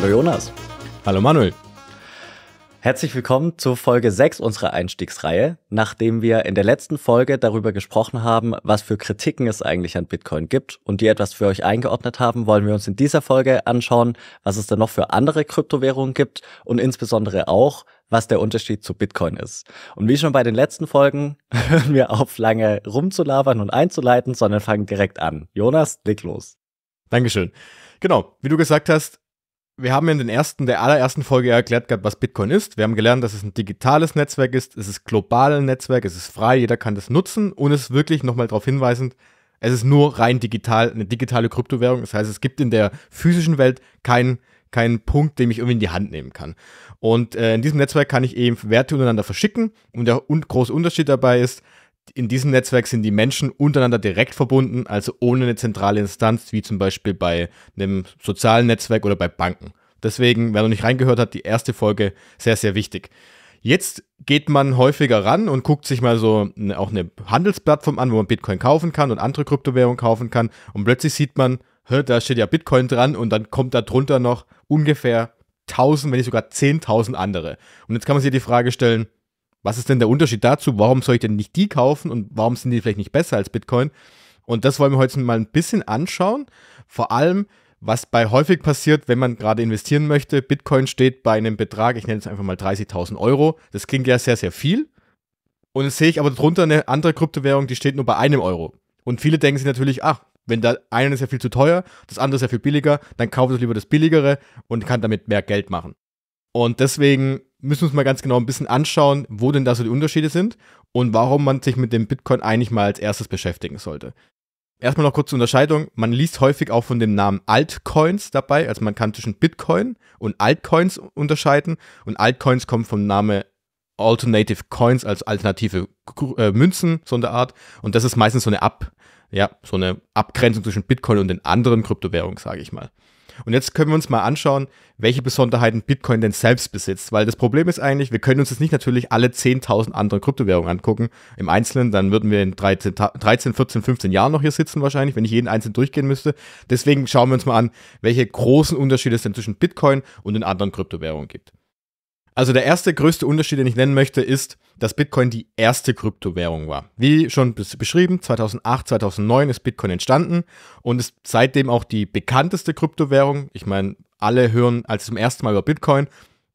Hallo Jonas. Hallo Manuel. Herzlich willkommen zur Folge 6 unserer Einstiegsreihe, nachdem wir in der letzten Folge darüber gesprochen haben, was für Kritiken es eigentlich an Bitcoin gibt und die etwas für euch eingeordnet haben, wollen wir uns in dieser Folge anschauen, was es denn noch für andere Kryptowährungen gibt und insbesondere auch, was der Unterschied zu Bitcoin ist. Und wie schon bei den letzten Folgen hören wir auf, lange rumzulabern und einzuleiten, sondern fangen direkt an. Jonas, leg los. Dankeschön. Genau, wie du gesagt hast, wir haben in den ersten, der allerersten Folge erklärt gehabt, was Bitcoin ist. Wir haben gelernt, dass es ein digitales Netzwerk ist, es ist global ein Netzwerk, es ist frei, jeder kann das nutzen und es ist wirklich nochmal darauf hinweisend, es ist nur rein digital, eine digitale Kryptowährung. Das heißt, es gibt in der physischen Welt keinen keinen Punkt, den ich irgendwie in die Hand nehmen kann. Und äh, in diesem Netzwerk kann ich eben Werte untereinander verschicken und der un große Unterschied dabei ist, in diesem Netzwerk sind die Menschen untereinander direkt verbunden, also ohne eine zentrale Instanz, wie zum Beispiel bei einem sozialen Netzwerk oder bei Banken. Deswegen, wer noch nicht reingehört hat, die erste Folge sehr, sehr wichtig. Jetzt geht man häufiger ran und guckt sich mal so eine, auch eine Handelsplattform an, wo man Bitcoin kaufen kann und andere Kryptowährungen kaufen kann. Und plötzlich sieht man, da steht ja Bitcoin dran und dann kommt da drunter noch ungefähr 1000, wenn nicht sogar 10.000 andere. Und jetzt kann man sich die Frage stellen, was ist denn der Unterschied dazu? Warum soll ich denn nicht die kaufen und warum sind die vielleicht nicht besser als Bitcoin? Und das wollen wir heute mal ein bisschen anschauen. Vor allem, was bei häufig passiert, wenn man gerade investieren möchte. Bitcoin steht bei einem Betrag, ich nenne es einfach mal 30.000 Euro. Das klingt ja sehr, sehr viel. Und jetzt sehe ich aber darunter eine andere Kryptowährung, die steht nur bei einem Euro. Und viele denken sich natürlich, ach, wenn der eine ist ja viel zu teuer, das andere ist ja viel billiger, dann kaufe ich lieber das billigere und kann damit mehr Geld machen. Und deswegen müssen wir uns mal ganz genau ein bisschen anschauen, wo denn da so die Unterschiede sind und warum man sich mit dem Bitcoin eigentlich mal als erstes beschäftigen sollte. Erstmal noch kurz zur Unterscheidung. Man liest häufig auch von dem Namen Altcoins dabei. Also man kann zwischen Bitcoin und Altcoins unterscheiden. Und Altcoins kommen vom Namen Alternative Coins, also alternative äh, Münzen, so eine Art. Und das ist meistens so eine Ab, ja, so eine Abgrenzung zwischen Bitcoin und den anderen Kryptowährungen, sage ich mal. Und jetzt können wir uns mal anschauen, welche Besonderheiten Bitcoin denn selbst besitzt. Weil das Problem ist eigentlich, wir können uns jetzt nicht natürlich alle 10.000 anderen Kryptowährungen angucken im Einzelnen. Dann würden wir in 13, 13, 14, 15 Jahren noch hier sitzen wahrscheinlich, wenn ich jeden einzelnen durchgehen müsste. Deswegen schauen wir uns mal an, welche großen Unterschiede es denn zwischen Bitcoin und den anderen Kryptowährungen gibt. Also der erste größte Unterschied, den ich nennen möchte, ist, dass Bitcoin die erste Kryptowährung war. Wie schon beschrieben, 2008, 2009 ist Bitcoin entstanden und ist seitdem auch die bekannteste Kryptowährung. Ich meine, alle hören als zum ersten Mal über Bitcoin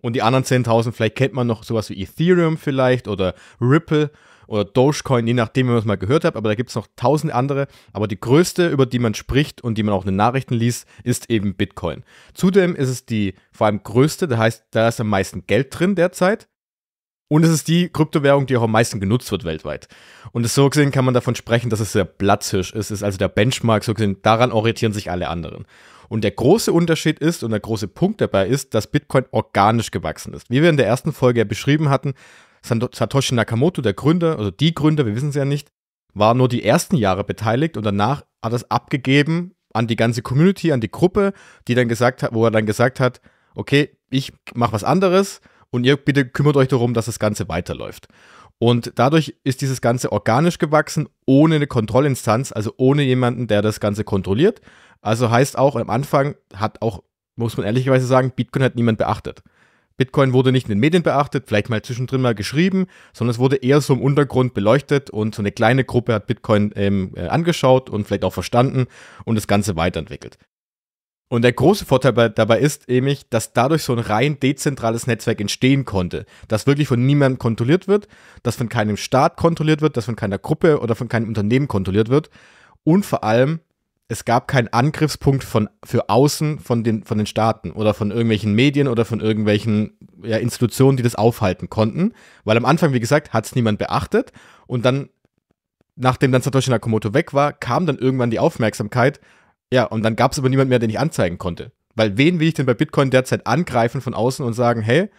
und die anderen 10.000, vielleicht kennt man noch sowas wie Ethereum vielleicht oder Ripple oder Dogecoin, je nachdem, wie man es mal gehört hat, aber da gibt es noch tausend andere. Aber die größte, über die man spricht und die man auch in den Nachrichten liest, ist eben Bitcoin. Zudem ist es die vor allem größte, das heißt, da ist am meisten Geld drin derzeit. Und es ist die Kryptowährung, die auch am meisten genutzt wird weltweit. Und so gesehen kann man davon sprechen, dass es der Platzhirsch ist. Es ist also der Benchmark, so gesehen, daran orientieren sich alle anderen. Und der große Unterschied ist und der große Punkt dabei ist, dass Bitcoin organisch gewachsen ist. Wie wir in der ersten Folge ja beschrieben hatten, Satoshi Nakamoto, der Gründer, also die Gründer, wir wissen es ja nicht, war nur die ersten Jahre beteiligt und danach hat er es abgegeben an die ganze Community, an die Gruppe, die dann gesagt hat, wo er dann gesagt hat, okay, ich mache was anderes und ihr bitte kümmert euch darum, dass das Ganze weiterläuft. Und dadurch ist dieses Ganze organisch gewachsen, ohne eine Kontrollinstanz, also ohne jemanden, der das Ganze kontrolliert. Also heißt auch, am Anfang hat auch, muss man ehrlicherweise sagen, Bitcoin hat niemand beachtet. Bitcoin wurde nicht in den Medien beachtet, vielleicht mal zwischendrin mal geschrieben, sondern es wurde eher so im Untergrund beleuchtet und so eine kleine Gruppe hat Bitcoin ähm, äh, angeschaut und vielleicht auch verstanden und das Ganze weiterentwickelt. Und der große Vorteil dabei ist nämlich, dass dadurch so ein rein dezentrales Netzwerk entstehen konnte, das wirklich von niemandem kontrolliert wird, das von keinem Staat kontrolliert wird, das von keiner Gruppe oder von keinem Unternehmen kontrolliert wird und vor allem es gab keinen Angriffspunkt von, für außen von den, von den Staaten oder von irgendwelchen Medien oder von irgendwelchen ja, Institutionen, die das aufhalten konnten. Weil am Anfang, wie gesagt, hat es niemand beachtet. Und dann, nachdem dann Satoshi Nakamoto weg war, kam dann irgendwann die Aufmerksamkeit. Ja, und dann gab es aber niemand mehr, den ich anzeigen konnte. Weil wen will ich denn bei Bitcoin derzeit angreifen von außen und sagen, hey,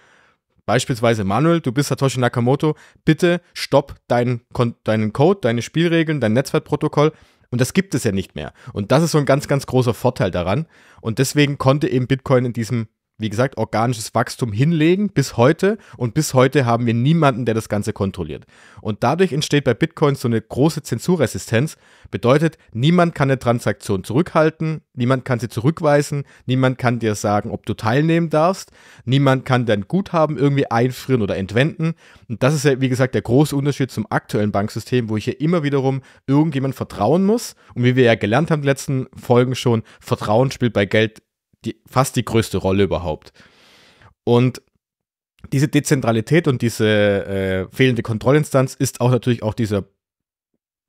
beispielsweise Manuel, du bist Satoshi Nakamoto, bitte stopp deinen, deinen Code, deine Spielregeln, dein Netzwerkprotokoll und das gibt es ja nicht mehr. Und das ist so ein ganz, ganz großer Vorteil daran. Und deswegen konnte eben Bitcoin in diesem wie gesagt, organisches Wachstum hinlegen bis heute und bis heute haben wir niemanden, der das Ganze kontrolliert. Und dadurch entsteht bei Bitcoin so eine große Zensurresistenz, bedeutet, niemand kann eine Transaktion zurückhalten, niemand kann sie zurückweisen, niemand kann dir sagen, ob du teilnehmen darfst, niemand kann dein Guthaben irgendwie einfrieren oder entwenden. Und das ist ja, wie gesagt, der große Unterschied zum aktuellen Banksystem, wo ich hier immer wiederum irgendjemand vertrauen muss. Und wie wir ja gelernt haben in den letzten Folgen schon, Vertrauen spielt bei Geld die, fast die größte Rolle überhaupt. Und diese Dezentralität und diese äh, fehlende Kontrollinstanz ist auch natürlich auch dieser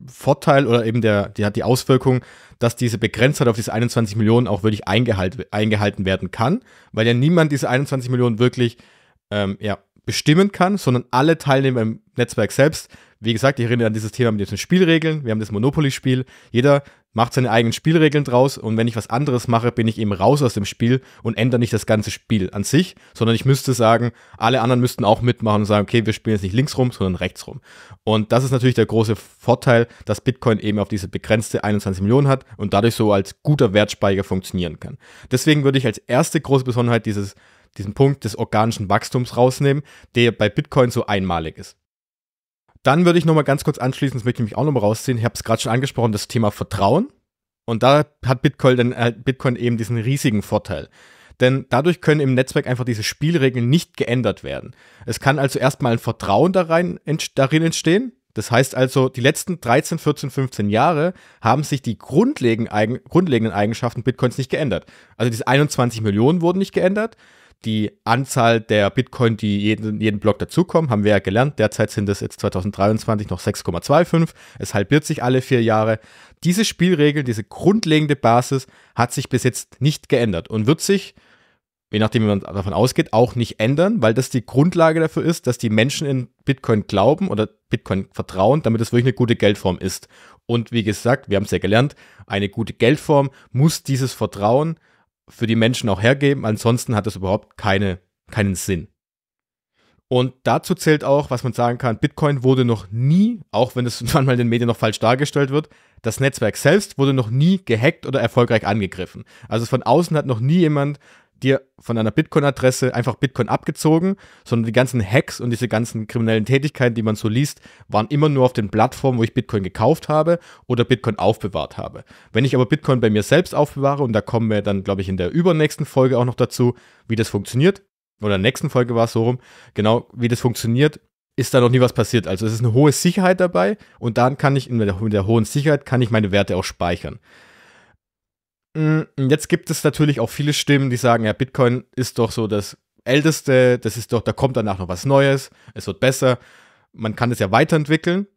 Vorteil oder eben der, die hat die Auswirkung, dass diese Begrenztheit auf diese 21 Millionen auch wirklich eingehalt, eingehalten werden kann, weil ja niemand diese 21 Millionen wirklich ähm, ja, bestimmen kann, sondern alle Teilnehmer im Netzwerk selbst wie gesagt, ich erinnere an dieses Thema mit den Spielregeln. Wir haben das Monopoly-Spiel. Jeder macht seine eigenen Spielregeln draus und wenn ich was anderes mache, bin ich eben raus aus dem Spiel und ändere nicht das ganze Spiel an sich, sondern ich müsste sagen, alle anderen müssten auch mitmachen und sagen, okay, wir spielen jetzt nicht links rum, sondern rechts rum. Und das ist natürlich der große Vorteil, dass Bitcoin eben auf diese begrenzte 21 Millionen hat und dadurch so als guter Wertspeicher funktionieren kann. Deswegen würde ich als erste große Besonderheit dieses, diesen Punkt des organischen Wachstums rausnehmen, der bei Bitcoin so einmalig ist. Dann würde ich nochmal ganz kurz anschließen, das möchte ich mich auch nochmal rausziehen. Ich habe es gerade schon angesprochen, das Thema Vertrauen. Und da hat Bitcoin, dann, äh, Bitcoin eben diesen riesigen Vorteil. Denn dadurch können im Netzwerk einfach diese Spielregeln nicht geändert werden. Es kann also erstmal ein Vertrauen darin, darin entstehen. Das heißt also, die letzten 13, 14, 15 Jahre haben sich die grundlegenden Eigenschaften Bitcoins nicht geändert. Also diese 21 Millionen wurden nicht geändert die Anzahl der Bitcoin, die jeden, jeden Block dazukommen, haben wir ja gelernt. Derzeit sind es jetzt 2023 noch 6,25. Es halbiert sich alle vier Jahre. Diese Spielregel, diese grundlegende Basis hat sich bis jetzt nicht geändert und wird sich, je nachdem, wie man davon ausgeht, auch nicht ändern, weil das die Grundlage dafür ist, dass die Menschen in Bitcoin glauben oder Bitcoin vertrauen, damit es wirklich eine gute Geldform ist. Und wie gesagt, wir haben es ja gelernt, eine gute Geldform muss dieses Vertrauen für die Menschen auch hergeben. Ansonsten hat das überhaupt keine, keinen Sinn. Und dazu zählt auch, was man sagen kann, Bitcoin wurde noch nie, auch wenn es manchmal in den Medien noch falsch dargestellt wird, das Netzwerk selbst wurde noch nie gehackt oder erfolgreich angegriffen. Also von außen hat noch nie jemand dir von einer Bitcoin-Adresse einfach Bitcoin abgezogen, sondern die ganzen Hacks und diese ganzen kriminellen Tätigkeiten, die man so liest, waren immer nur auf den Plattformen, wo ich Bitcoin gekauft habe oder Bitcoin aufbewahrt habe. Wenn ich aber Bitcoin bei mir selbst aufbewahre, und da kommen wir dann, glaube ich, in der übernächsten Folge auch noch dazu, wie das funktioniert, oder in der nächsten Folge war es so rum, genau, wie das funktioniert, ist da noch nie was passiert. Also es ist eine hohe Sicherheit dabei und dann kann ich mit der, mit der hohen Sicherheit kann ich meine Werte auch speichern. Mm, jetzt gibt es natürlich auch viele Stimmen, die sagen, ja, Bitcoin ist doch so das Älteste, das ist doch, da kommt danach noch was Neues, es wird besser, man kann es ja weiterentwickeln.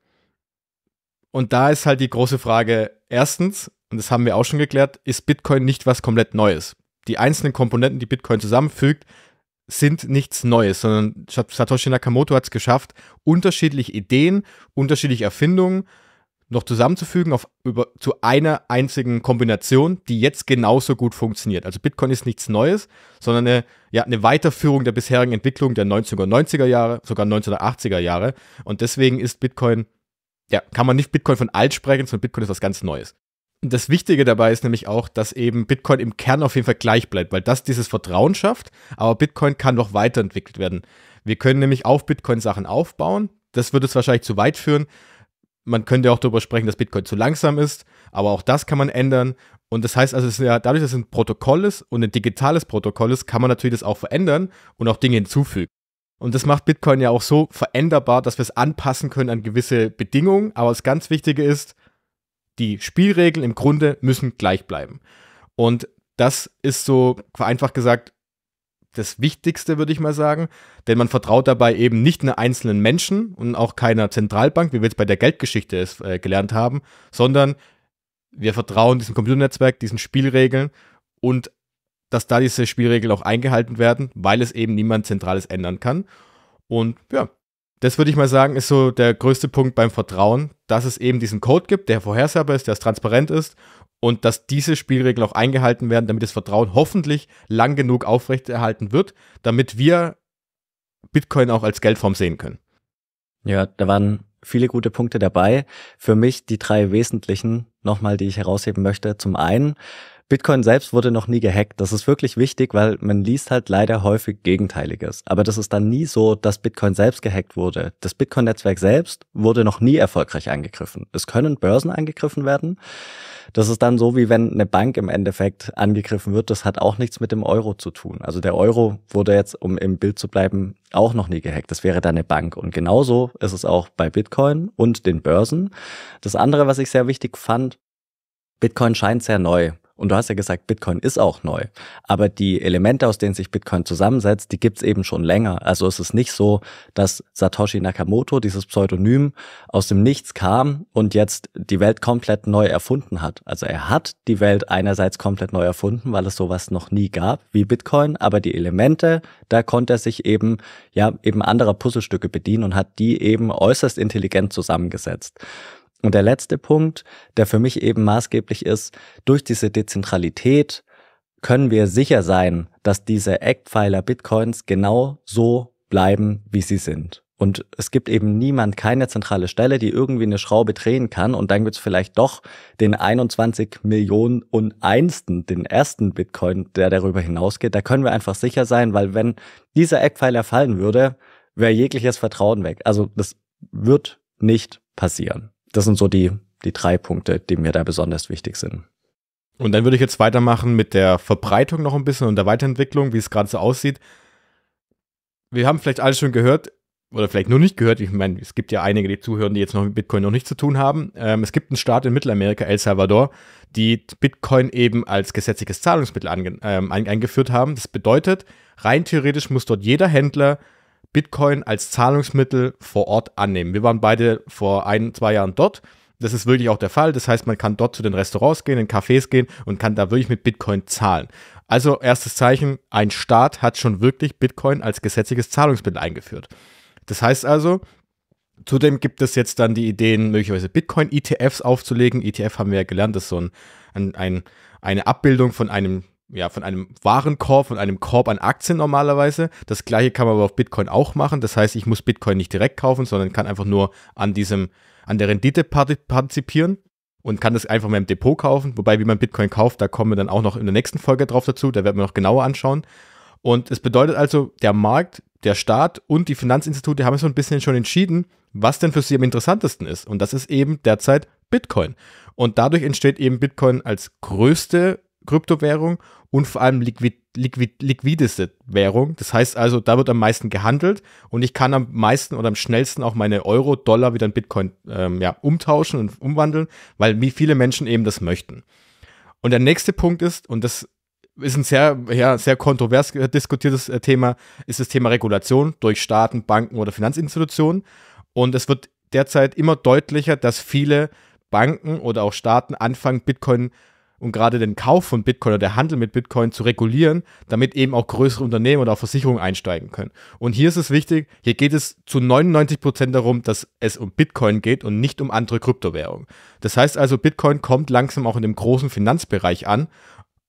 Und da ist halt die große Frage, erstens, und das haben wir auch schon geklärt, ist Bitcoin nicht was komplett Neues. Die einzelnen Komponenten, die Bitcoin zusammenfügt, sind nichts Neues, sondern Satoshi Nakamoto hat es geschafft, unterschiedliche Ideen, unterschiedliche Erfindungen, noch zusammenzufügen auf, über, zu einer einzigen Kombination, die jetzt genauso gut funktioniert. Also Bitcoin ist nichts Neues, sondern eine, ja, eine Weiterführung der bisherigen Entwicklung der 1990er Jahre, sogar 1980er Jahre. Und deswegen ist Bitcoin, ja, kann man nicht Bitcoin von alt sprechen, sondern Bitcoin ist was ganz Neues. Und das Wichtige dabei ist nämlich auch, dass eben Bitcoin im Kern auf jeden Fall gleich bleibt, weil das dieses Vertrauen schafft, aber Bitcoin kann noch weiterentwickelt werden. Wir können nämlich auf Bitcoin Sachen aufbauen. Das würde es wahrscheinlich zu weit führen, man könnte auch darüber sprechen, dass Bitcoin zu langsam ist, aber auch das kann man ändern. Und das heißt also, es ist ja, dadurch, dass es ein Protokoll ist und ein digitales Protokoll ist, kann man natürlich das auch verändern und auch Dinge hinzufügen. Und das macht Bitcoin ja auch so veränderbar, dass wir es anpassen können an gewisse Bedingungen. Aber das ganz Wichtige ist, die Spielregeln im Grunde müssen gleich bleiben. Und das ist so vereinfacht gesagt das Wichtigste, würde ich mal sagen. Denn man vertraut dabei eben nicht nur einzelnen Menschen und auch keiner Zentralbank, wie wir jetzt bei der Geldgeschichte es äh, gelernt haben, sondern wir vertrauen diesem Computernetzwerk, diesen Spielregeln und dass da diese Spielregeln auch eingehalten werden, weil es eben niemand Zentrales ändern kann. Und ja, das würde ich mal sagen, ist so der größte Punkt beim Vertrauen, dass es eben diesen Code gibt, der vorhersehbar ist, der transparent ist und dass diese Spielregeln auch eingehalten werden, damit das Vertrauen hoffentlich lang genug aufrechterhalten wird, damit wir Bitcoin auch als Geldform sehen können. Ja, da waren viele gute Punkte dabei. Für mich die drei wesentlichen nochmal, die ich herausheben möchte. Zum einen, Bitcoin selbst wurde noch nie gehackt. Das ist wirklich wichtig, weil man liest halt leider häufig Gegenteiliges. Aber das ist dann nie so, dass Bitcoin selbst gehackt wurde. Das Bitcoin-Netzwerk selbst wurde noch nie erfolgreich angegriffen. Es können Börsen angegriffen werden. Das ist dann so, wie wenn eine Bank im Endeffekt angegriffen wird. Das hat auch nichts mit dem Euro zu tun. Also der Euro wurde jetzt, um im Bild zu bleiben, auch noch nie gehackt. Das wäre dann eine Bank. Und genauso ist es auch bei Bitcoin und den Börsen. Das andere, was ich sehr wichtig fand, Bitcoin scheint sehr neu. Und du hast ja gesagt, Bitcoin ist auch neu. Aber die Elemente, aus denen sich Bitcoin zusammensetzt, die gibt's eben schon länger. Also es ist nicht so, dass Satoshi Nakamoto, dieses Pseudonym, aus dem Nichts kam und jetzt die Welt komplett neu erfunden hat. Also er hat die Welt einerseits komplett neu erfunden, weil es sowas noch nie gab wie Bitcoin, aber die Elemente, da konnte er sich eben, ja, eben anderer Puzzlestücke bedienen und hat die eben äußerst intelligent zusammengesetzt. Und der letzte Punkt, der für mich eben maßgeblich ist, durch diese Dezentralität können wir sicher sein, dass diese Eckpfeiler Bitcoins genau so bleiben, wie sie sind. Und es gibt eben niemand, keine zentrale Stelle, die irgendwie eine Schraube drehen kann. Und dann gibt's vielleicht doch den 21 Millionen und einsten, den ersten Bitcoin, der darüber hinausgeht. Da können wir einfach sicher sein, weil wenn dieser Eckpfeiler fallen würde, wäre jegliches Vertrauen weg. Also das wird nicht passieren das sind so die, die drei Punkte, die mir da besonders wichtig sind. Und dann würde ich jetzt weitermachen mit der Verbreitung noch ein bisschen und der Weiterentwicklung, wie es gerade so aussieht. Wir haben vielleicht alles schon gehört oder vielleicht nur nicht gehört. Ich meine, es gibt ja einige, die zuhören, die jetzt noch mit Bitcoin noch nichts zu tun haben. Ähm, es gibt einen Staat in Mittelamerika, El Salvador, die Bitcoin eben als gesetzliches Zahlungsmittel ähm, eingeführt haben. Das bedeutet, rein theoretisch muss dort jeder Händler Bitcoin als Zahlungsmittel vor Ort annehmen. Wir waren beide vor ein, zwei Jahren dort. Das ist wirklich auch der Fall. Das heißt, man kann dort zu den Restaurants gehen, in Cafés gehen und kann da wirklich mit Bitcoin zahlen. Also erstes Zeichen, ein Staat hat schon wirklich Bitcoin als gesetzliches Zahlungsmittel eingeführt. Das heißt also, Zudem gibt es jetzt dann die Ideen, möglicherweise Bitcoin-ETFs aufzulegen. ETF haben wir ja gelernt, ist so ein, ein, eine Abbildung von einem ja, von einem Warenkorb, von einem Korb an Aktien normalerweise. Das gleiche kann man aber auf Bitcoin auch machen. Das heißt, ich muss Bitcoin nicht direkt kaufen, sondern kann einfach nur an diesem, an der Rendite partizipieren und kann das einfach mal im Depot kaufen. Wobei, wie man Bitcoin kauft, da kommen wir dann auch noch in der nächsten Folge drauf dazu. Da werden wir noch genauer anschauen. Und es bedeutet also, der Markt, der Staat und die Finanzinstitute haben so ein bisschen schon entschieden, was denn für sie am interessantesten ist. Und das ist eben derzeit Bitcoin. Und dadurch entsteht eben Bitcoin als größte Kryptowährung und vor allem liquid, liquid, liquideste Währung. Das heißt also, da wird am meisten gehandelt und ich kann am meisten oder am schnellsten auch meine Euro, Dollar wieder in Bitcoin ähm, ja, umtauschen und umwandeln, weil wie viele Menschen eben das möchten. Und der nächste Punkt ist, und das ist ein sehr, ja, sehr kontrovers diskutiertes äh, Thema, ist das Thema Regulation durch Staaten, Banken oder Finanzinstitutionen. Und es wird derzeit immer deutlicher, dass viele Banken oder auch Staaten anfangen, Bitcoin und gerade den Kauf von Bitcoin oder der Handel mit Bitcoin zu regulieren, damit eben auch größere Unternehmen oder auch Versicherungen einsteigen können. Und hier ist es wichtig, hier geht es zu 99% Prozent darum, dass es um Bitcoin geht und nicht um andere Kryptowährungen. Das heißt also, Bitcoin kommt langsam auch in dem großen Finanzbereich an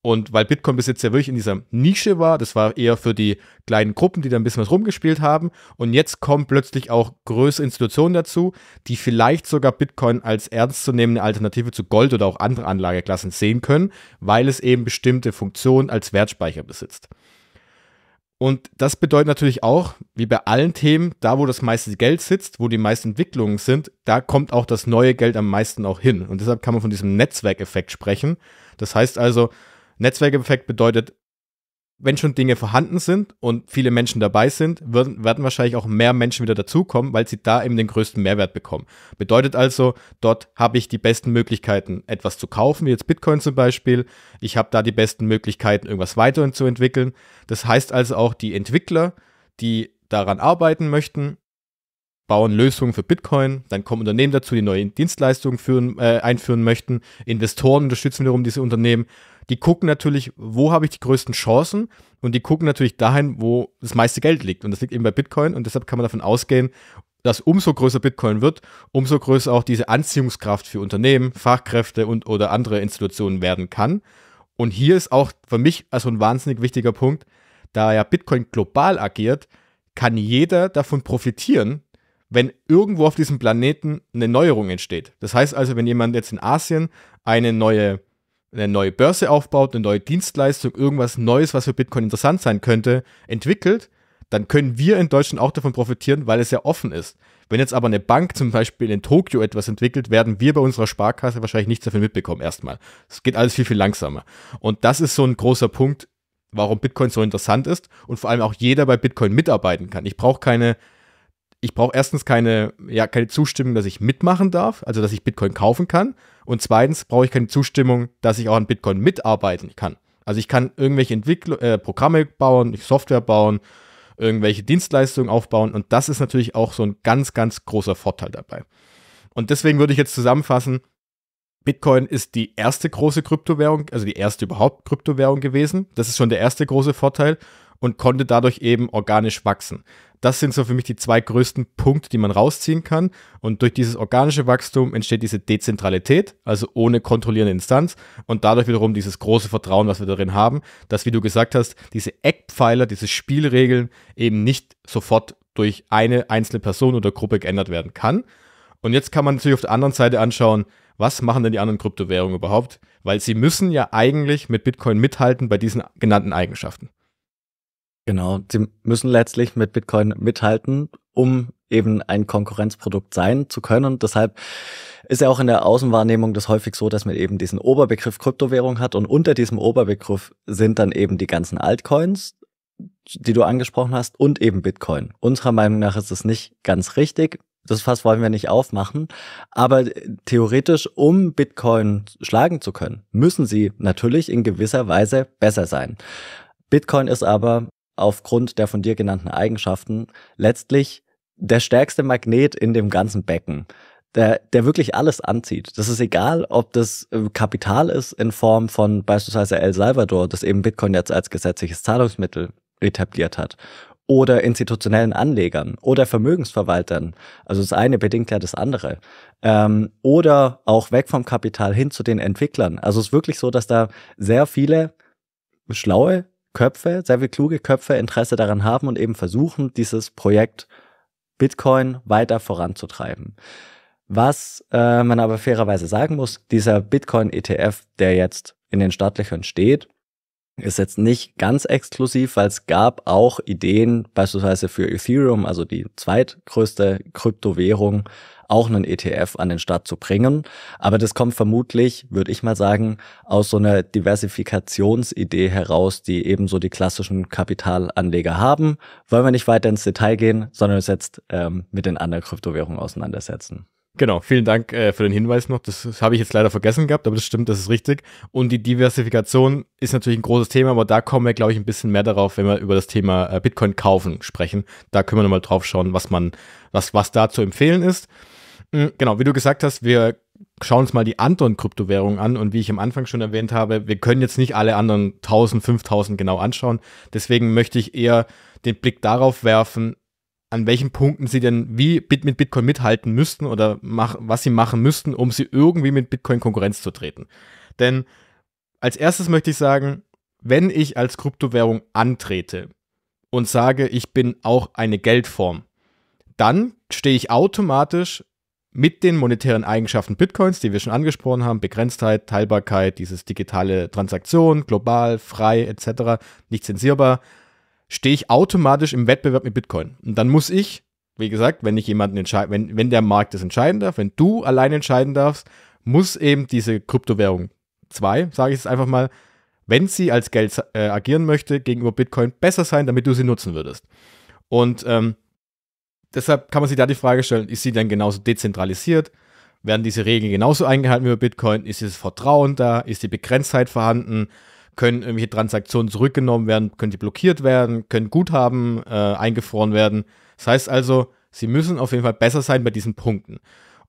und weil Bitcoin bis jetzt ja wirklich in dieser Nische war, das war eher für die kleinen Gruppen, die da ein bisschen was rumgespielt haben. Und jetzt kommen plötzlich auch größere Institutionen dazu, die vielleicht sogar Bitcoin als ernstzunehmende Alternative zu Gold oder auch andere Anlageklassen sehen können, weil es eben bestimmte Funktionen als Wertspeicher besitzt. Und das bedeutet natürlich auch, wie bei allen Themen, da wo das meiste Geld sitzt, wo die meisten Entwicklungen sind, da kommt auch das neue Geld am meisten auch hin. Und deshalb kann man von diesem Netzwerkeffekt sprechen. Das heißt also, Netzwerkeffekt bedeutet, wenn schon Dinge vorhanden sind und viele Menschen dabei sind, werden, werden wahrscheinlich auch mehr Menschen wieder dazukommen, weil sie da eben den größten Mehrwert bekommen. Bedeutet also, dort habe ich die besten Möglichkeiten, etwas zu kaufen, wie jetzt Bitcoin zum Beispiel. Ich habe da die besten Möglichkeiten, irgendwas weiterhin zu entwickeln. Das heißt also auch, die Entwickler, die daran arbeiten möchten, bauen Lösungen für Bitcoin, dann kommen Unternehmen dazu, die neue Dienstleistungen führen, äh, einführen möchten, Investoren unterstützen wiederum diese Unternehmen die gucken natürlich, wo habe ich die größten Chancen und die gucken natürlich dahin, wo das meiste Geld liegt. Und das liegt eben bei Bitcoin und deshalb kann man davon ausgehen, dass umso größer Bitcoin wird, umso größer auch diese Anziehungskraft für Unternehmen, Fachkräfte und oder andere Institutionen werden kann. Und hier ist auch für mich also ein wahnsinnig wichtiger Punkt, da ja Bitcoin global agiert, kann jeder davon profitieren, wenn irgendwo auf diesem Planeten eine Neuerung entsteht. Das heißt also, wenn jemand jetzt in Asien eine neue eine neue Börse aufbaut, eine neue Dienstleistung, irgendwas Neues, was für Bitcoin interessant sein könnte, entwickelt, dann können wir in Deutschland auch davon profitieren, weil es ja offen ist. Wenn jetzt aber eine Bank zum Beispiel in Tokio etwas entwickelt, werden wir bei unserer Sparkasse wahrscheinlich nichts davon mitbekommen erstmal. Es geht alles viel, viel langsamer. Und das ist so ein großer Punkt, warum Bitcoin so interessant ist und vor allem auch jeder bei Bitcoin mitarbeiten kann. Ich brauche keine ich brauche erstens keine, ja, keine Zustimmung, dass ich mitmachen darf, also dass ich Bitcoin kaufen kann. Und zweitens brauche ich keine Zustimmung, dass ich auch an Bitcoin mitarbeiten kann. Also ich kann irgendwelche Entwickl äh, Programme bauen, Software bauen, irgendwelche Dienstleistungen aufbauen. Und das ist natürlich auch so ein ganz, ganz großer Vorteil dabei. Und deswegen würde ich jetzt zusammenfassen, Bitcoin ist die erste große Kryptowährung, also die erste überhaupt Kryptowährung gewesen. Das ist schon der erste große Vorteil und konnte dadurch eben organisch wachsen. Das sind so für mich die zwei größten Punkte, die man rausziehen kann. Und durch dieses organische Wachstum entsteht diese Dezentralität, also ohne kontrollierende Instanz und dadurch wiederum dieses große Vertrauen, was wir darin haben, dass, wie du gesagt hast, diese Eckpfeiler, diese Spielregeln eben nicht sofort durch eine einzelne Person oder Gruppe geändert werden kann. Und jetzt kann man natürlich auf der anderen Seite anschauen, was machen denn die anderen Kryptowährungen überhaupt? Weil sie müssen ja eigentlich mit Bitcoin mithalten bei diesen genannten Eigenschaften. Genau, sie müssen letztlich mit Bitcoin mithalten, um eben ein Konkurrenzprodukt sein zu können. Und deshalb ist ja auch in der Außenwahrnehmung das häufig so, dass man eben diesen Oberbegriff Kryptowährung hat und unter diesem Oberbegriff sind dann eben die ganzen Altcoins, die du angesprochen hast, und eben Bitcoin. Unserer Meinung nach ist es nicht ganz richtig. Das Fass wollen wir nicht aufmachen. Aber theoretisch, um Bitcoin schlagen zu können, müssen sie natürlich in gewisser Weise besser sein. Bitcoin ist aber aufgrund der von dir genannten Eigenschaften letztlich der stärkste Magnet in dem ganzen Becken der, der wirklich alles anzieht. Das ist egal, ob das äh, Kapital ist in Form von beispielsweise El Salvador, das eben Bitcoin jetzt als gesetzliches Zahlungsmittel etabliert hat, oder institutionellen Anlegern oder Vermögensverwaltern. Also das eine bedingt ja das andere. Ähm, oder auch weg vom Kapital hin zu den Entwicklern. Also es ist wirklich so, dass da sehr viele schlaue Köpfe, sehr viel kluge Köpfe Interesse daran haben und eben versuchen, dieses Projekt Bitcoin weiter voranzutreiben. Was äh, man aber fairerweise sagen muss, dieser Bitcoin-ETF, der jetzt in den Startlöchern steht, ist jetzt nicht ganz exklusiv, weil es gab auch Ideen beispielsweise für Ethereum, also die zweitgrößte Kryptowährung, auch einen ETF an den Start zu bringen. Aber das kommt vermutlich, würde ich mal sagen, aus so einer Diversifikationsidee heraus, die ebenso die klassischen Kapitalanleger haben. Wollen wir nicht weiter ins Detail gehen, sondern uns jetzt ähm, mit den anderen Kryptowährungen auseinandersetzen. Genau, vielen Dank äh, für den Hinweis noch. Das, das habe ich jetzt leider vergessen gehabt, aber das stimmt, das ist richtig. Und die Diversifikation ist natürlich ein großes Thema, aber da kommen wir, glaube ich, ein bisschen mehr darauf, wenn wir über das Thema äh, Bitcoin kaufen sprechen. Da können wir nochmal drauf schauen, was man, was, was da zu empfehlen ist. Mhm. Genau, wie du gesagt hast, wir schauen uns mal die anderen Kryptowährungen an und wie ich am Anfang schon erwähnt habe, wir können jetzt nicht alle anderen 1000, 5000 genau anschauen. Deswegen möchte ich eher den Blick darauf werfen, an welchen Punkten sie denn wie mit Bitcoin mithalten müssten oder mach, was sie machen müssten, um sie irgendwie mit Bitcoin Konkurrenz zu treten. Denn als erstes möchte ich sagen, wenn ich als Kryptowährung antrete und sage, ich bin auch eine Geldform, dann stehe ich automatisch mit den monetären Eigenschaften Bitcoins, die wir schon angesprochen haben, Begrenztheit, Teilbarkeit, dieses digitale Transaktion, global, frei etc., nicht zensierbar, stehe ich automatisch im Wettbewerb mit Bitcoin. Und dann muss ich, wie gesagt, wenn ich jemanden entscheide, wenn, wenn der Markt das entscheiden darf, wenn du allein entscheiden darfst, muss eben diese Kryptowährung 2, sage ich es einfach mal, wenn sie als Geld äh, agieren möchte, gegenüber Bitcoin besser sein, damit du sie nutzen würdest. Und ähm, deshalb kann man sich da die Frage stellen, ist sie denn genauso dezentralisiert? Werden diese Regeln genauso eingehalten wie bei Bitcoin? Ist dieses Vertrauen da? Ist die Begrenztheit vorhanden? Können irgendwelche Transaktionen zurückgenommen werden? Können die blockiert werden? Können Guthaben äh, eingefroren werden? Das heißt also, sie müssen auf jeden Fall besser sein bei diesen Punkten.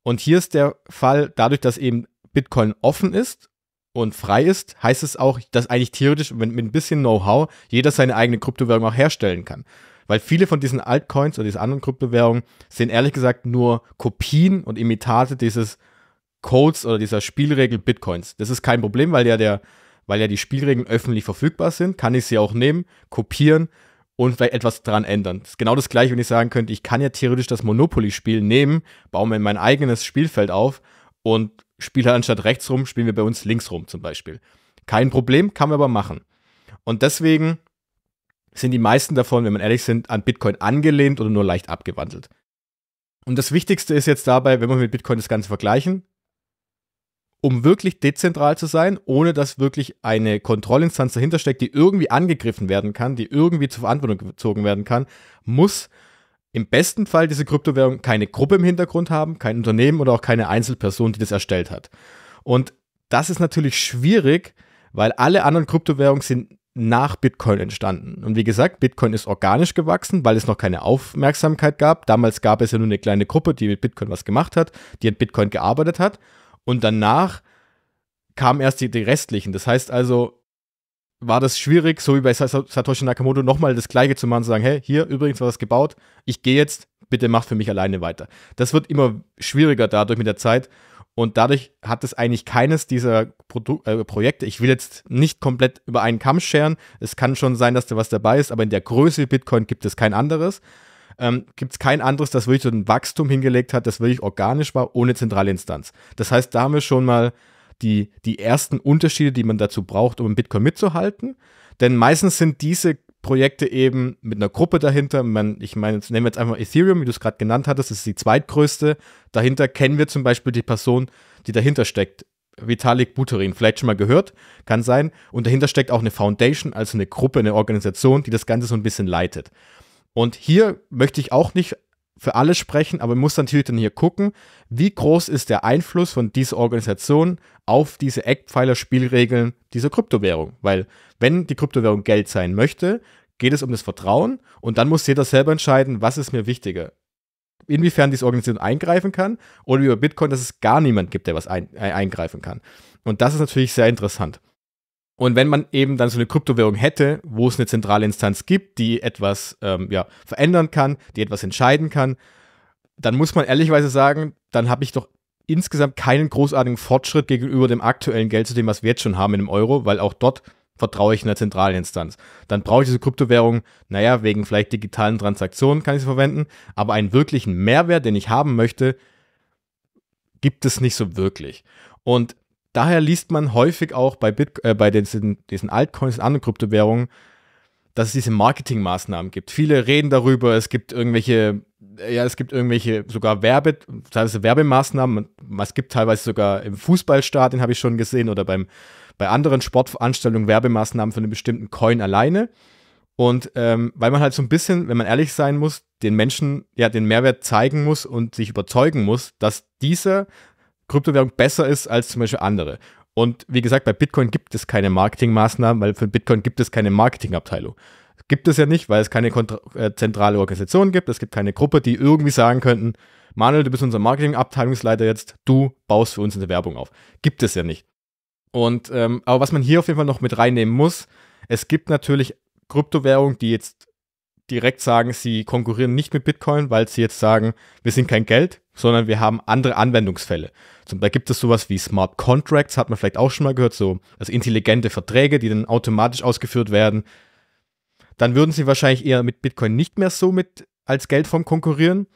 Und hier ist der Fall, dadurch, dass eben Bitcoin offen ist und frei ist, heißt es auch, dass eigentlich theoretisch mit, mit ein bisschen Know-how jeder seine eigene Kryptowährung auch herstellen kann. Weil viele von diesen Altcoins oder diesen anderen Kryptowährungen sind ehrlich gesagt nur Kopien und Imitate dieses Codes oder dieser Spielregel Bitcoins. Das ist kein Problem, weil ja, der, weil ja die Spielregeln öffentlich verfügbar sind, kann ich sie auch nehmen, kopieren und vielleicht etwas dran ändern. Das ist genau das gleiche, wenn ich sagen könnte, ich kann ja theoretisch das Monopoly-Spiel nehmen, baue mir mein eigenes Spielfeld auf und spiele halt anstatt rechts rum, spielen wir bei uns links rum zum Beispiel. Kein Problem, kann man aber machen. Und deswegen sind die meisten davon, wenn man ehrlich sind, an Bitcoin angelehnt oder nur leicht abgewandelt. Und das Wichtigste ist jetzt dabei, wenn wir mit Bitcoin das Ganze vergleichen, um wirklich dezentral zu sein, ohne dass wirklich eine Kontrollinstanz dahinter steckt, die irgendwie angegriffen werden kann, die irgendwie zur Verantwortung gezogen werden kann, muss im besten Fall diese Kryptowährung keine Gruppe im Hintergrund haben, kein Unternehmen oder auch keine Einzelperson, die das erstellt hat. Und das ist natürlich schwierig, weil alle anderen Kryptowährungen sind nach Bitcoin entstanden. Und wie gesagt, Bitcoin ist organisch gewachsen, weil es noch keine Aufmerksamkeit gab. Damals gab es ja nur eine kleine Gruppe, die mit Bitcoin was gemacht hat, die an Bitcoin gearbeitet hat. Und danach kamen erst die, die restlichen. Das heißt also, war das schwierig, so wie bei Satoshi Nakamoto, nochmal das Gleiche zu machen, zu sagen, hey, hier übrigens war was gebaut, ich gehe jetzt, bitte macht für mich alleine weiter. Das wird immer schwieriger dadurch mit der Zeit, und dadurch hat es eigentlich keines dieser Produ äh, Projekte, ich will jetzt nicht komplett über einen Kamm scheren, es kann schon sein, dass da was dabei ist, aber in der Größe Bitcoin gibt es kein anderes. Ähm, gibt es kein anderes, das wirklich so ein Wachstum hingelegt hat, das wirklich organisch war, ohne zentrale Instanz. Das heißt, da haben wir schon mal die, die ersten Unterschiede, die man dazu braucht, um Bitcoin mitzuhalten. Denn meistens sind diese Projekte eben mit einer Gruppe dahinter. Man, ich meine, jetzt nehmen wir jetzt einfach Ethereum, wie du es gerade genannt hattest, das ist die zweitgrößte. Dahinter kennen wir zum Beispiel die Person, die dahinter steckt. Vitalik Buterin, vielleicht schon mal gehört, kann sein. Und dahinter steckt auch eine Foundation, also eine Gruppe, eine Organisation, die das Ganze so ein bisschen leitet. Und hier möchte ich auch nicht für alle sprechen, aber man muss natürlich dann hier gucken, wie groß ist der Einfluss von dieser Organisation auf diese Eckpfeiler Spielregeln dieser Kryptowährung, weil wenn die Kryptowährung Geld sein möchte, geht es um das Vertrauen und dann muss jeder selber entscheiden, was ist mir wichtiger. Inwiefern diese Organisation eingreifen kann oder wie bei Bitcoin, dass es gar niemand gibt, der was ein, äh, eingreifen kann. Und das ist natürlich sehr interessant. Und wenn man eben dann so eine Kryptowährung hätte, wo es eine zentrale Instanz gibt, die etwas ähm, ja, verändern kann, die etwas entscheiden kann, dann muss man ehrlichweise sagen, dann habe ich doch insgesamt keinen großartigen Fortschritt gegenüber dem aktuellen Geldsystem, was wir jetzt schon haben in dem Euro, weil auch dort vertraue ich einer zentralen Instanz. Dann brauche ich diese Kryptowährung, naja, wegen vielleicht digitalen Transaktionen kann ich sie verwenden, aber einen wirklichen Mehrwert, den ich haben möchte, gibt es nicht so wirklich. Und daher liest man häufig auch bei, Bit äh, bei diesen, diesen Altcoins und anderen Kryptowährungen, dass es diese Marketingmaßnahmen gibt. Viele reden darüber, es gibt irgendwelche, äh, ja, es gibt irgendwelche sogar Werbe, teilweise Werbemaßnahmen. Es gibt teilweise sogar im Fußballstadion, habe ich schon gesehen, oder beim, bei anderen Sportveranstaltungen Werbemaßnahmen für einen bestimmten Coin alleine. Und ähm, weil man halt so ein bisschen, wenn man ehrlich sein muss, den Menschen ja den Mehrwert zeigen muss und sich überzeugen muss, dass dieser Kryptowährung besser ist als zum Beispiel andere. Und wie gesagt, bei Bitcoin gibt es keine Marketingmaßnahmen, weil für Bitcoin gibt es keine Marketingabteilung. Gibt es ja nicht, weil es keine äh, zentrale Organisation gibt. Es gibt keine Gruppe, die irgendwie sagen könnten, Manuel, du bist unser Marketingabteilungsleiter jetzt, du baust für uns eine Werbung auf. Gibt es ja nicht. Und ähm, aber was man hier auf jeden Fall noch mit reinnehmen muss, es gibt natürlich Kryptowährungen, die jetzt direkt sagen, sie konkurrieren nicht mit Bitcoin, weil sie jetzt sagen, wir sind kein Geld, sondern wir haben andere Anwendungsfälle. da gibt es sowas wie Smart Contracts, hat man vielleicht auch schon mal gehört, so also intelligente Verträge, die dann automatisch ausgeführt werden. Dann würden sie wahrscheinlich eher mit Bitcoin nicht mehr so mit als Geldform konkurrieren.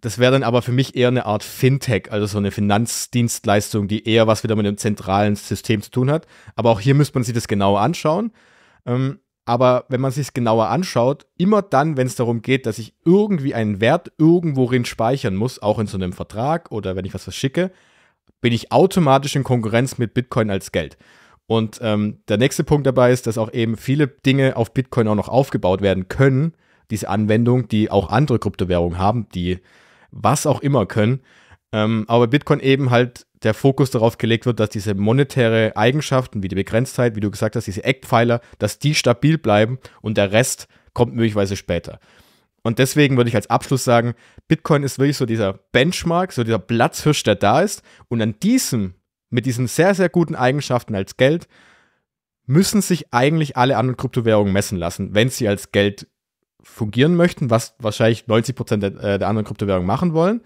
Das wäre dann aber für mich eher eine Art Fintech, also so eine Finanzdienstleistung, die eher was wieder mit dem zentralen System zu tun hat. Aber auch hier müsste man sich das genau anschauen. Ähm, aber wenn man sich genauer anschaut, immer dann, wenn es darum geht, dass ich irgendwie einen Wert irgendworin speichern muss, auch in so einem Vertrag oder wenn ich was verschicke, bin ich automatisch in Konkurrenz mit Bitcoin als Geld. Und ähm, der nächste Punkt dabei ist, dass auch eben viele Dinge auf Bitcoin auch noch aufgebaut werden können, diese Anwendung, die auch andere Kryptowährungen haben, die was auch immer können. Ähm, aber Bitcoin eben halt der Fokus darauf gelegt wird, dass diese monetäre Eigenschaften wie die Begrenztheit, wie du gesagt hast, diese Eckpfeiler, dass die stabil bleiben und der Rest kommt möglicherweise später. Und deswegen würde ich als Abschluss sagen, Bitcoin ist wirklich so dieser Benchmark, so dieser Platzhirsch, der da ist. Und an diesem, mit diesen sehr, sehr guten Eigenschaften als Geld, müssen sich eigentlich alle anderen Kryptowährungen messen lassen, wenn sie als Geld fungieren möchten, was wahrscheinlich 90% der, äh, der anderen Kryptowährungen machen wollen.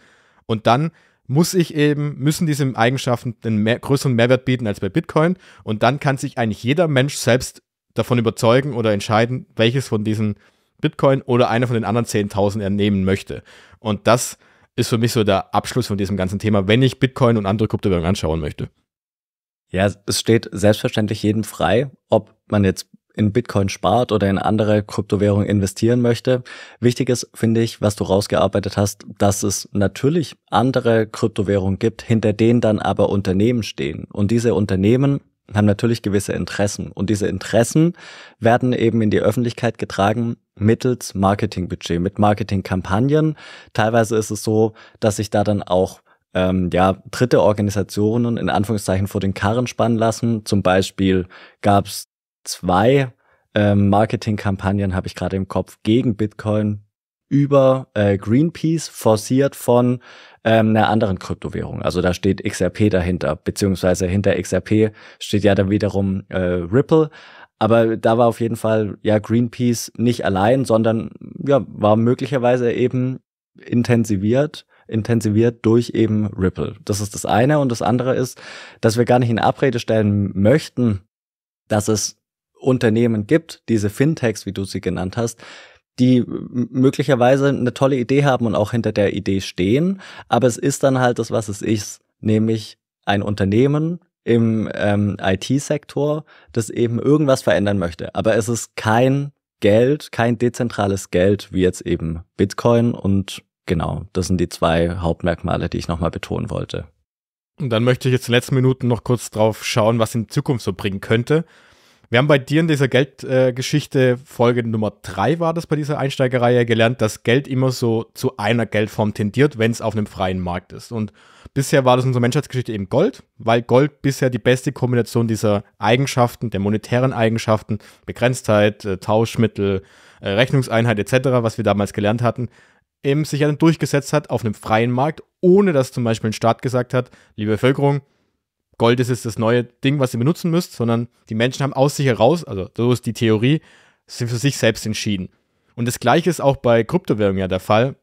Und dann muss ich eben, müssen diese Eigenschaften einen mehr, größeren Mehrwert bieten als bei Bitcoin. Und dann kann sich eigentlich jeder Mensch selbst davon überzeugen oder entscheiden, welches von diesen Bitcoin oder einer von den anderen 10.000 er nehmen möchte. Und das ist für mich so der Abschluss von diesem ganzen Thema, wenn ich Bitcoin und andere Kryptowährungen anschauen möchte. Ja, es steht selbstverständlich jedem frei, ob man jetzt in Bitcoin spart oder in andere Kryptowährungen investieren möchte. Wichtig ist, finde ich, was du rausgearbeitet hast, dass es natürlich andere Kryptowährungen gibt, hinter denen dann aber Unternehmen stehen. Und diese Unternehmen haben natürlich gewisse Interessen. Und diese Interessen werden eben in die Öffentlichkeit getragen mittels Marketingbudget, mit Marketingkampagnen. Teilweise ist es so, dass sich da dann auch ähm, ja, dritte Organisationen in Anführungszeichen vor den Karren spannen lassen. Zum Beispiel gab es zwei ähm, Marketingkampagnen habe ich gerade im Kopf gegen Bitcoin über äh, Greenpeace forciert von ähm, einer anderen Kryptowährung. Also da steht XRP dahinter, beziehungsweise hinter XRP steht ja dann wiederum äh, Ripple. Aber da war auf jeden Fall ja Greenpeace nicht allein, sondern ja war möglicherweise eben intensiviert intensiviert durch eben Ripple. Das ist das eine. Und das andere ist, dass wir gar nicht in Abrede stellen möchten, dass es Unternehmen gibt, diese Fintechs, wie du sie genannt hast, die möglicherweise eine tolle Idee haben und auch hinter der Idee stehen, aber es ist dann halt das, was es ist, nämlich ein Unternehmen im ähm, IT-Sektor, das eben irgendwas verändern möchte. Aber es ist kein Geld, kein dezentrales Geld, wie jetzt eben Bitcoin und genau, das sind die zwei Hauptmerkmale, die ich nochmal betonen wollte. Und dann möchte ich jetzt in den letzten Minuten noch kurz drauf schauen, was in Zukunft so bringen könnte. Wir haben bei dir in dieser Geldgeschichte, äh, Folge Nummer 3 war das bei dieser Einsteigereihe, gelernt, dass Geld immer so zu einer Geldform tendiert, wenn es auf einem freien Markt ist. Und bisher war das in unserer Menschheitsgeschichte eben Gold, weil Gold bisher die beste Kombination dieser Eigenschaften, der monetären Eigenschaften, Begrenztheit, äh, Tauschmittel, äh, Rechnungseinheit etc., was wir damals gelernt hatten, eben sich dann durchgesetzt hat auf einem freien Markt, ohne dass zum Beispiel ein Staat gesagt hat, liebe Bevölkerung, Gold ist jetzt das neue Ding, was ihr benutzen müsst, sondern die Menschen haben aus sich heraus, also so ist die Theorie, sind für sich selbst entschieden. Und das gleiche ist auch bei Kryptowährungen ja der Fall.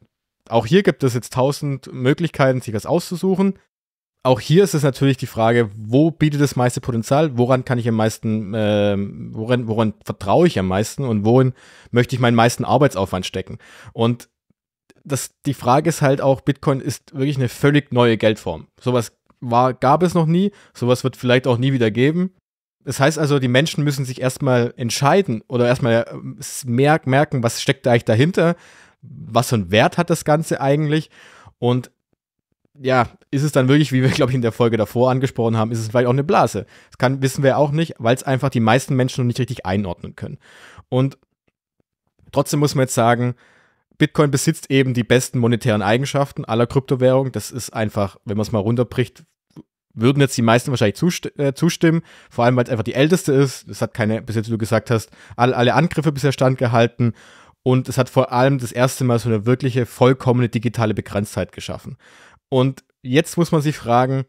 Auch hier gibt es jetzt tausend Möglichkeiten, sich das auszusuchen. Auch hier ist es natürlich die Frage, wo bietet das meiste Potenzial, woran kann ich am meisten, äh, woran, woran vertraue ich am meisten und wohin möchte ich meinen meisten Arbeitsaufwand stecken. Und das, die Frage ist halt auch, Bitcoin ist wirklich eine völlig neue Geldform. Sowas war, gab es noch nie, sowas wird vielleicht auch nie wieder geben. Das heißt also, die Menschen müssen sich erstmal entscheiden oder erstmal äh, merken, was steckt da eigentlich dahinter, was für einen Wert hat das Ganze eigentlich und ja, ist es dann wirklich, wie wir, glaube ich, in der Folge davor angesprochen haben, ist es vielleicht auch eine Blase. Das kann, wissen wir auch nicht, weil es einfach die meisten Menschen noch nicht richtig einordnen können. Und trotzdem muss man jetzt sagen, Bitcoin besitzt eben die besten monetären Eigenschaften aller Kryptowährungen. Das ist einfach, wenn man es mal runterbricht, würden jetzt die meisten wahrscheinlich zust äh, zustimmen, vor allem weil es einfach die älteste ist. Es hat keine, bis jetzt, wie du gesagt hast, all, alle Angriffe bisher standgehalten und es hat vor allem das erste Mal so eine wirkliche, vollkommene digitale Begrenztheit geschaffen. Und jetzt muss man sich fragen,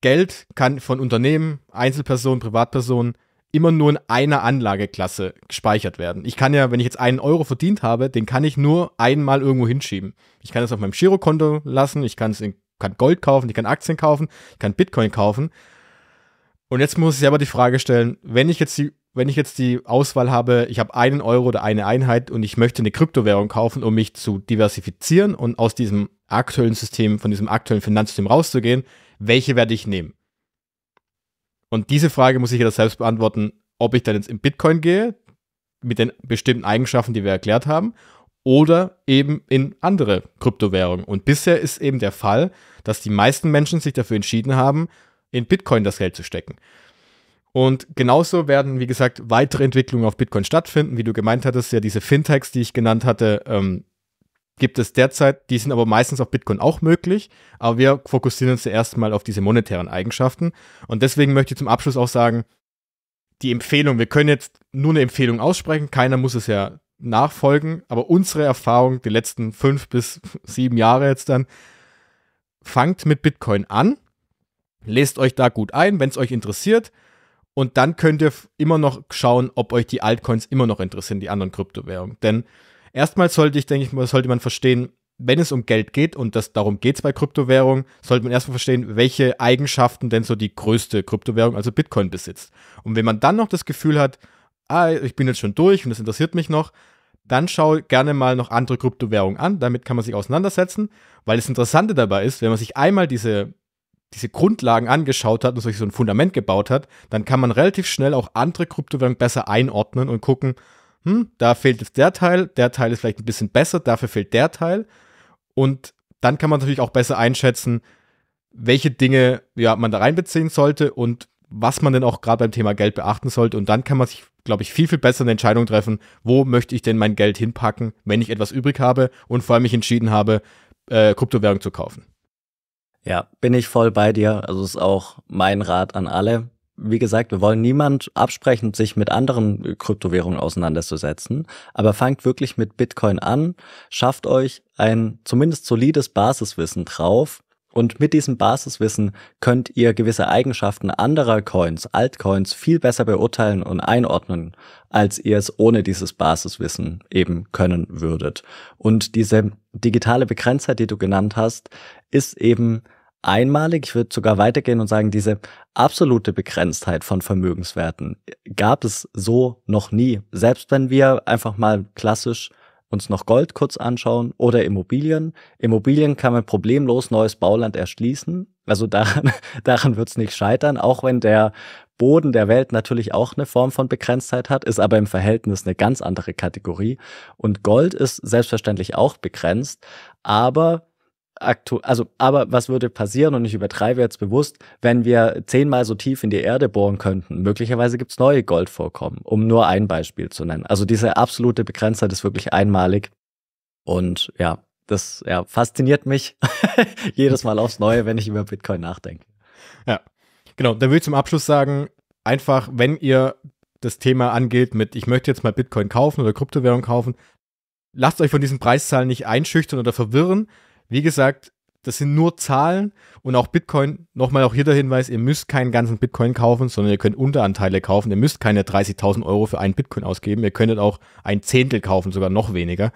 Geld kann von Unternehmen, Einzelpersonen, Privatpersonen immer nur in einer Anlageklasse gespeichert werden. Ich kann ja, wenn ich jetzt einen Euro verdient habe, den kann ich nur einmal irgendwo hinschieben. Ich kann es auf meinem Girokonto lassen, ich kann es in kann Gold kaufen, ich kann Aktien kaufen, ich kann Bitcoin kaufen. Und jetzt muss ich aber die Frage stellen, wenn ich jetzt die, wenn ich jetzt die Auswahl habe, ich habe einen Euro oder eine Einheit und ich möchte eine Kryptowährung kaufen, um mich zu diversifizieren und aus diesem aktuellen System, von diesem aktuellen Finanzsystem rauszugehen, welche werde ich nehmen? Und diese Frage muss ich ja selbst beantworten, ob ich dann jetzt in Bitcoin gehe, mit den bestimmten Eigenschaften, die wir erklärt haben, oder eben in andere Kryptowährungen. Und bisher ist eben der Fall, dass die meisten Menschen sich dafür entschieden haben, in Bitcoin das Geld zu stecken. Und genauso werden, wie gesagt, weitere Entwicklungen auf Bitcoin stattfinden. Wie du gemeint hattest, ja, diese Fintechs, die ich genannt hatte, ähm, gibt es derzeit, die sind aber meistens auf Bitcoin auch möglich, aber wir fokussieren uns ja erstmal auf diese monetären Eigenschaften. Und deswegen möchte ich zum Abschluss auch sagen, die Empfehlung, wir können jetzt nur eine Empfehlung aussprechen, keiner muss es ja nachfolgen, aber unsere Erfahrung die letzten fünf bis sieben Jahre jetzt dann, fangt mit Bitcoin an, lest euch da gut ein, wenn es euch interessiert, und dann könnt ihr immer noch schauen, ob euch die Altcoins immer noch interessieren, die anderen Kryptowährungen. Denn erstmal sollte ich, denke ich mal, sollte man verstehen, wenn es um Geld geht, und das, darum geht es bei Kryptowährungen, sollte man erstmal verstehen, welche Eigenschaften denn so die größte Kryptowährung, also Bitcoin, besitzt. Und wenn man dann noch das Gefühl hat, ah, ich bin jetzt schon durch und das interessiert mich noch, dann schau gerne mal noch andere Kryptowährungen an. Damit kann man sich auseinandersetzen, weil das Interessante dabei ist, wenn man sich einmal diese, diese Grundlagen angeschaut hat und sich so ein Fundament gebaut hat, dann kann man relativ schnell auch andere Kryptowährungen besser einordnen und gucken, hm, da fehlt jetzt der Teil, der Teil ist vielleicht ein bisschen besser, dafür fehlt der Teil. Und dann kann man natürlich auch besser einschätzen, welche Dinge ja, man da reinbeziehen sollte und was man denn auch gerade beim Thema Geld beachten sollte. Und dann kann man sich glaube ich, viel, viel besser eine Entscheidung treffen, wo möchte ich denn mein Geld hinpacken, wenn ich etwas übrig habe und vor allem mich entschieden habe, äh, Kryptowährung zu kaufen. Ja, bin ich voll bei dir. Also ist auch mein Rat an alle. Wie gesagt, wir wollen niemand absprechen, sich mit anderen äh, Kryptowährungen auseinanderzusetzen. Aber fangt wirklich mit Bitcoin an, schafft euch ein zumindest solides Basiswissen drauf und mit diesem Basiswissen könnt ihr gewisse Eigenschaften anderer Coins, Altcoins, viel besser beurteilen und einordnen, als ihr es ohne dieses Basiswissen eben können würdet. Und diese digitale Begrenztheit, die du genannt hast, ist eben einmalig, ich würde sogar weitergehen und sagen, diese absolute Begrenztheit von Vermögenswerten gab es so noch nie. Selbst wenn wir einfach mal klassisch uns noch Gold kurz anschauen oder Immobilien. Immobilien kann man problemlos neues Bauland erschließen. Also daran, daran wird es nicht scheitern, auch wenn der Boden der Welt natürlich auch eine Form von Begrenztheit hat, ist aber im Verhältnis eine ganz andere Kategorie. Und Gold ist selbstverständlich auch begrenzt, aber aktu also, aber was würde passieren, und ich übertreibe jetzt bewusst, wenn wir zehnmal so tief in die Erde bohren könnten? Möglicherweise gibt's neue Goldvorkommen, um nur ein Beispiel zu nennen. Also diese absolute Begrenzer ist wirklich einmalig. Und ja, das ja, fasziniert mich jedes Mal aufs Neue, wenn ich über Bitcoin nachdenke. Ja, genau. Dann will ich zum Abschluss sagen, einfach, wenn ihr das Thema angeht mit, ich möchte jetzt mal Bitcoin kaufen oder Kryptowährung kaufen, lasst euch von diesen Preiszahlen nicht einschüchtern oder verwirren. Wie gesagt, das sind nur Zahlen und auch Bitcoin. Nochmal auch hier der Hinweis, ihr müsst keinen ganzen Bitcoin kaufen, sondern ihr könnt Unteranteile kaufen. Ihr müsst keine 30.000 Euro für einen Bitcoin ausgeben. Ihr könntet auch ein Zehntel kaufen, sogar noch weniger.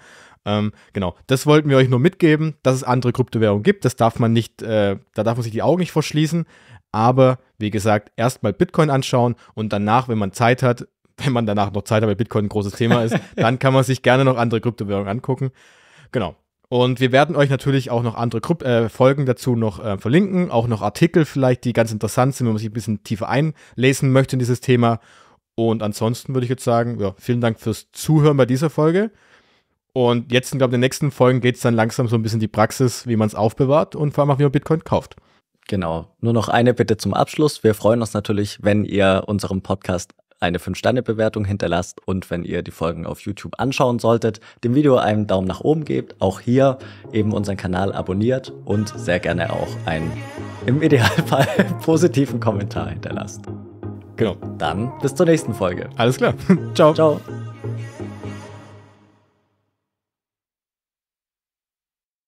Ähm, genau, das wollten wir euch nur mitgeben, dass es andere Kryptowährungen gibt. Das darf man nicht, äh, da darf man sich die Augen nicht verschließen. Aber wie gesagt, erstmal Bitcoin anschauen und danach, wenn man Zeit hat, wenn man danach noch Zeit hat, weil Bitcoin ein großes Thema ist, dann kann man sich gerne noch andere Kryptowährungen angucken. Genau. Und wir werden euch natürlich auch noch andere Gru äh, Folgen dazu noch äh, verlinken, auch noch Artikel vielleicht, die ganz interessant sind, wenn man sich ein bisschen tiefer einlesen möchte in dieses Thema. Und ansonsten würde ich jetzt sagen, ja, vielen Dank fürs Zuhören bei dieser Folge. Und jetzt, glaube ich, in den nächsten Folgen geht es dann langsam so ein bisschen die Praxis, wie man es aufbewahrt und vor allem auch, wie man Bitcoin kauft. Genau. Nur noch eine Bitte zum Abschluss. Wir freuen uns natürlich, wenn ihr unserem Podcast eine 5-Sterne-Bewertung hinterlasst und wenn ihr die Folgen auf YouTube anschauen solltet, dem Video einen Daumen nach oben gebt, auch hier eben unseren Kanal abonniert und sehr gerne auch einen im Idealfall positiven Kommentar hinterlasst. Genau. Dann bis zur nächsten Folge. Alles klar. Ciao. Ciao.